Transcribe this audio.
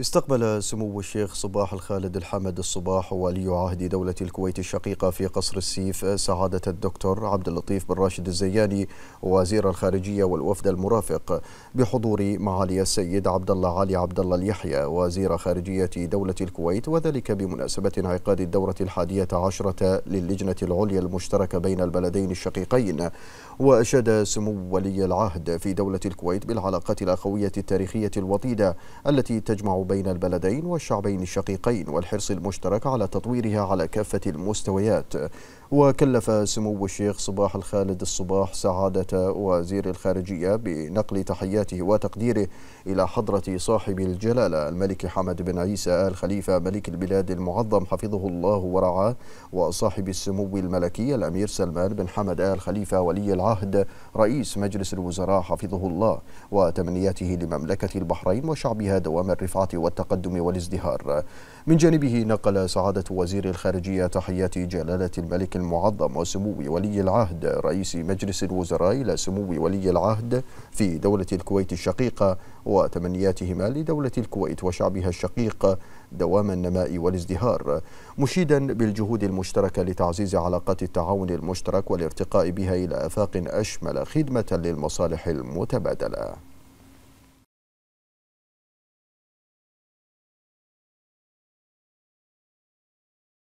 استقبل سمو الشيخ صباح الخالد الحمد الصباح ولي عهد دولة الكويت الشقيقة في قصر السيف سعادة الدكتور عبد اللطيف بن راشد الزياني وزير الخارجية والوفد المرافق بحضور معالي السيد عبد الله علي عبد الله اليحيى وزير خارجية دولة الكويت وذلك بمناسبة انعقاد الدورة الحادية عشرة للجنة العليا المشتركة بين البلدين الشقيقين وأشاد سمو ولي العهد في دولة الكويت بالعلاقات الأخوية التاريخية الوطيدة التي تجمع بين البلدين والشعبين الشقيقين والحرص المشترك على تطويرها على كافة المستويات وكلف سمو الشيخ صباح الخالد الصباح سعادة وزير الخارجية بنقل تحياته وتقديره إلى حضرة صاحب الجلالة الملك حمد بن عيسى آل خليفة ملك البلاد المعظم حفظه الله ورعاه وصاحب السمو الملكي الأمير سلمان بن حمد آل خليفة ولي العهد رئيس مجلس الوزراء حفظه الله وتمنياته لمملكة البحرين وشعبها دوام الرفعة والتقدم والازدهار من جانبه نقل سعادة وزير الخارجية تحيات جلالة الملك المعظم وسمو ولي العهد رئيس مجلس الوزراء إلى سمو ولي العهد في دولة الكويت الشقيقة وتمنياتهما لدولة الكويت وشعبها الشقيق دوام النماء والازدهار مشيدا بالجهود المشتركة لتعزيز علاقات التعاون المشترك والارتقاء بها إلى آفاق أشمل خدمة للمصالح المتبادلة